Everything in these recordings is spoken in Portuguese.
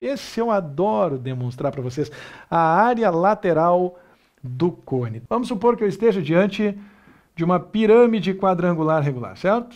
Esse eu adoro demonstrar para vocês. A área lateral do cone. Vamos supor que eu esteja diante de uma pirâmide quadrangular regular, certo?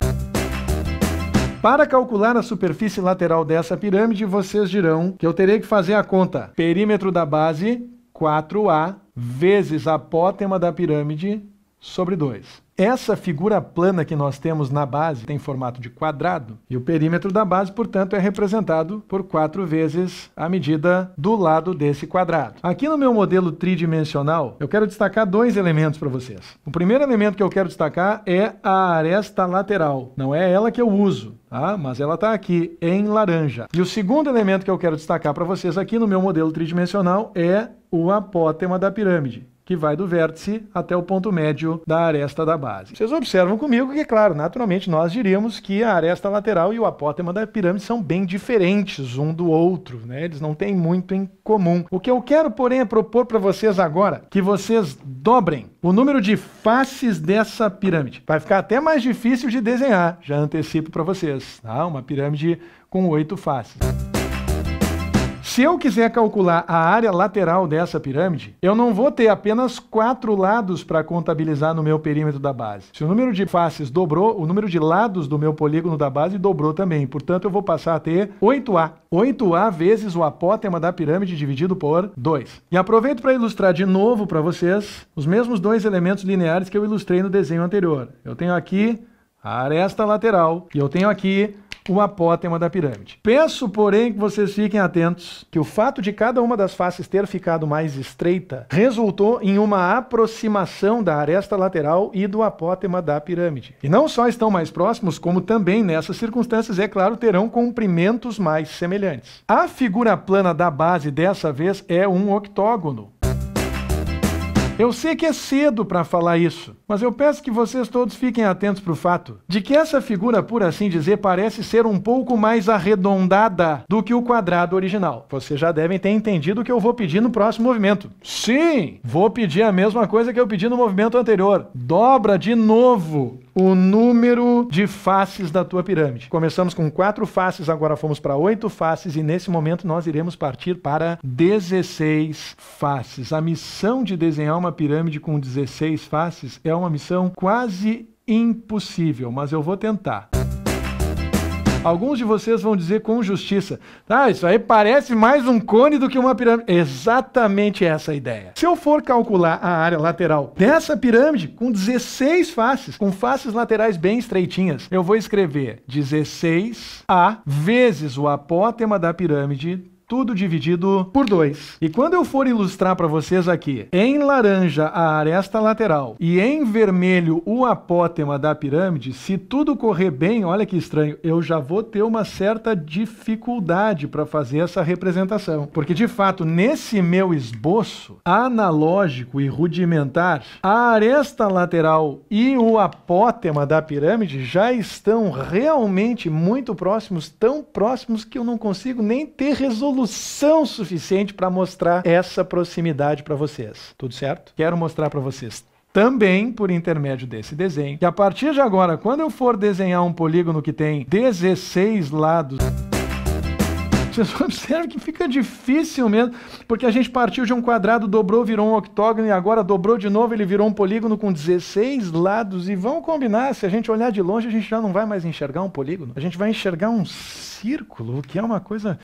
Para calcular a superfície lateral dessa pirâmide, vocês dirão que eu terei que fazer a conta. Perímetro da base, 4A, vezes a apótema da pirâmide, sobre 2. Essa figura plana que nós temos na base tem formato de quadrado e o perímetro da base, portanto, é representado por 4 vezes a medida do lado desse quadrado. Aqui no meu modelo tridimensional, eu quero destacar dois elementos para vocês. O primeiro elemento que eu quero destacar é a aresta lateral. Não é ela que eu uso, tá? mas ela está aqui em laranja. E o segundo elemento que eu quero destacar para vocês aqui no meu modelo tridimensional é o apótema da pirâmide que vai do vértice até o ponto médio da aresta da base. Vocês observam comigo que, é claro, naturalmente nós diríamos que a aresta lateral e o apótema da pirâmide são bem diferentes um do outro, né? Eles não têm muito em comum. O que eu quero, porém, é propor para vocês agora que vocês dobrem o número de faces dessa pirâmide. Vai ficar até mais difícil de desenhar, já antecipo para vocês, tá? Uma pirâmide com oito faces. Se eu quiser calcular a área lateral dessa pirâmide, eu não vou ter apenas quatro lados para contabilizar no meu perímetro da base. Se o número de faces dobrou, o número de lados do meu polígono da base dobrou também. Portanto, eu vou passar a ter 8A. 8A vezes o apótema da pirâmide dividido por 2. E aproveito para ilustrar de novo para vocês os mesmos dois elementos lineares que eu ilustrei no desenho anterior. Eu tenho aqui a aresta lateral e eu tenho aqui o apótema da pirâmide. Penso, porém, que vocês fiquem atentos que o fato de cada uma das faces ter ficado mais estreita resultou em uma aproximação da aresta lateral e do apótema da pirâmide. E não só estão mais próximos, como também nessas circunstâncias, é claro, terão comprimentos mais semelhantes. A figura plana da base dessa vez é um octógono. Eu sei que é cedo para falar isso, mas eu peço que vocês todos fiquem atentos para o fato de que essa figura, por assim dizer, parece ser um pouco mais arredondada do que o quadrado original. Vocês já devem ter entendido o que eu vou pedir no próximo movimento. Sim, vou pedir a mesma coisa que eu pedi no movimento anterior. Dobra de novo o número de faces da tua pirâmide. Começamos com quatro faces, agora fomos para oito faces e nesse momento nós iremos partir para 16 faces. A missão de desenhar uma pirâmide com 16 faces é uma missão quase impossível, mas eu vou tentar. Alguns de vocês vão dizer com justiça: ah, isso aí parece mais um cone do que uma pirâmide. Exatamente essa a ideia. Se eu for calcular a área lateral dessa pirâmide, com 16 faces, com faces laterais bem estreitinhas, eu vou escrever 16A vezes o apótema da pirâmide tudo dividido por dois. E quando eu for ilustrar para vocês aqui, em laranja a aresta lateral e em vermelho o apótema da pirâmide, se tudo correr bem, olha que estranho, eu já vou ter uma certa dificuldade para fazer essa representação. Porque de fato, nesse meu esboço analógico e rudimentar, a aresta lateral e o apótema da pirâmide já estão realmente muito próximos, tão próximos que eu não consigo nem ter resolução solução suficiente para mostrar essa proximidade para vocês. Tudo certo? Quero mostrar para vocês também por intermédio desse desenho, que a partir de agora, quando eu for desenhar um polígono que tem 16 lados, vocês observam que fica difícil mesmo, porque a gente partiu de um quadrado, dobrou, virou um octógono, e agora dobrou de novo, ele virou um polígono com 16 lados, e vão combinar, se a gente olhar de longe, a gente já não vai mais enxergar um polígono, a gente vai enxergar um círculo, o que é uma coisa...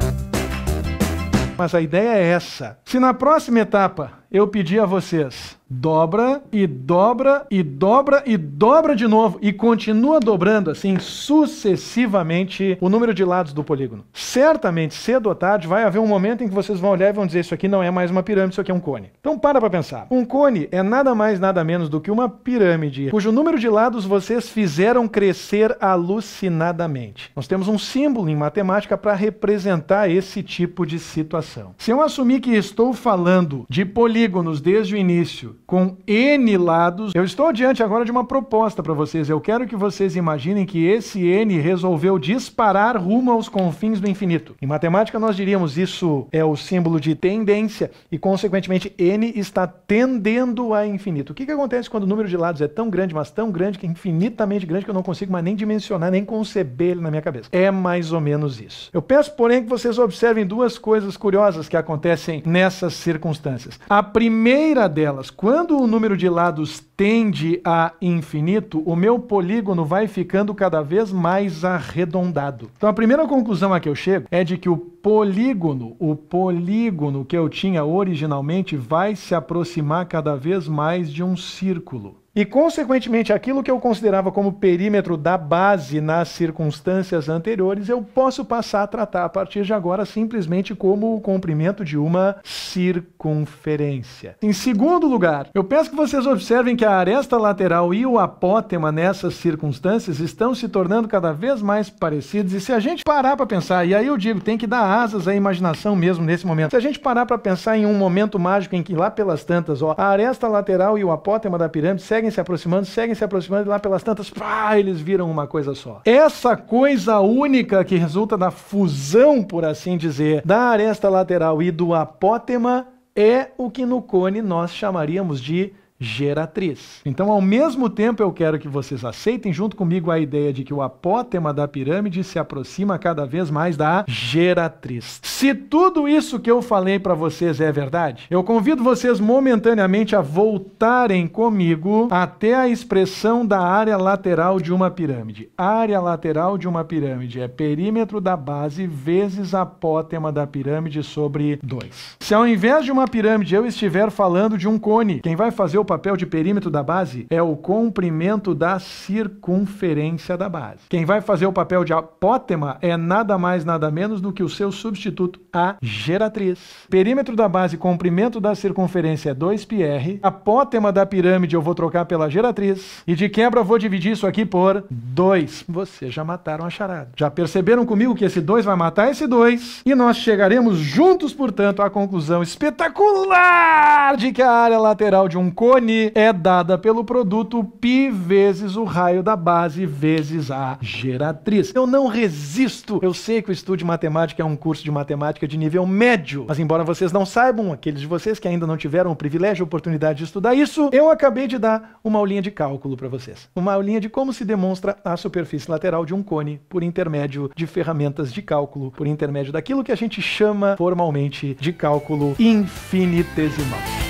Mas a ideia é essa. Se na próxima etapa eu pedi a vocês: dobra e dobra e dobra e dobra de novo e continua dobrando assim sucessivamente o número de lados do polígono. Certamente, cedo ou tarde, vai haver um momento em que vocês vão olhar e vão dizer: isso aqui não é mais uma pirâmide, isso aqui é um cone. Então para para pensar. Um cone é nada mais nada menos do que uma pirâmide cujo número de lados vocês fizeram crescer alucinadamente. Nós temos um símbolo em matemática para representar esse tipo de situação. Se eu assumir que estou falando de polígono polígonos desde o início, com N lados, eu estou diante agora de uma proposta para vocês. Eu quero que vocês imaginem que esse N resolveu disparar rumo aos confins do infinito. Em matemática, nós diríamos isso é o símbolo de tendência e, consequentemente, N está tendendo a infinito. O que, que acontece quando o número de lados é tão grande, mas tão grande, que é infinitamente grande, que eu não consigo mais nem dimensionar, nem conceber ele na minha cabeça? É mais ou menos isso. Eu peço, porém, que vocês observem duas coisas curiosas que acontecem nessas circunstâncias. A primeira delas, quando o número de lados tende a infinito, o meu polígono vai ficando cada vez mais arredondado. Então a primeira conclusão a que eu chego é de que o polígono, o polígono que eu tinha originalmente vai se aproximar cada vez mais de um círculo. E, consequentemente, aquilo que eu considerava como perímetro da base nas circunstâncias anteriores, eu posso passar a tratar a partir de agora simplesmente como o comprimento de uma circunferência. Em segundo lugar, eu peço que vocês observem que a aresta lateral e o apótema nessas circunstâncias estão se tornando cada vez mais parecidos. E se a gente parar para pensar, e aí eu digo, tem que dar asas à imaginação mesmo nesse momento. Se a gente parar para pensar em um momento mágico em que lá pelas tantas, ó, a aresta lateral e o apótema da pirâmide seguem se aproximando, seguem se aproximando e lá pelas tantas, pá, eles viram uma coisa só. Essa coisa única que resulta da fusão, por assim dizer, da aresta lateral e do apótema é o que no cone nós chamaríamos de geratriz. Então, ao mesmo tempo, eu quero que vocês aceitem junto comigo a ideia de que o apótema da pirâmide se aproxima cada vez mais da geratriz. Se tudo isso que eu falei para vocês é verdade, eu convido vocês momentaneamente a voltarem comigo até a expressão da área lateral de uma pirâmide. área lateral de uma pirâmide é perímetro da base vezes apótema da pirâmide sobre 2. Se ao invés de uma pirâmide eu estiver falando de um cone, quem vai fazer o papel de perímetro da base é o comprimento da circunferência da base. Quem vai fazer o papel de apótema é nada mais, nada menos do que o seu substituto, a geratriz. Perímetro da base, comprimento da circunferência é 2πr. Apótema da pirâmide eu vou trocar pela geratriz. E de quebra eu vou dividir isso aqui por 2. Vocês já mataram a charada. Já perceberam comigo que esse 2 vai matar esse 2? E nós chegaremos juntos, portanto, à conclusão espetacular de que a área lateral de um corpo é dada pelo produto π vezes o raio da base vezes a geratriz. Eu não resisto. Eu sei que o estudo de matemática é um curso de matemática de nível médio, mas embora vocês não saibam, aqueles de vocês que ainda não tiveram o privilégio e oportunidade de estudar isso, eu acabei de dar uma aulinha de cálculo para vocês. Uma aulinha de como se demonstra a superfície lateral de um cone por intermédio de ferramentas de cálculo, por intermédio daquilo que a gente chama formalmente de cálculo infinitesimal.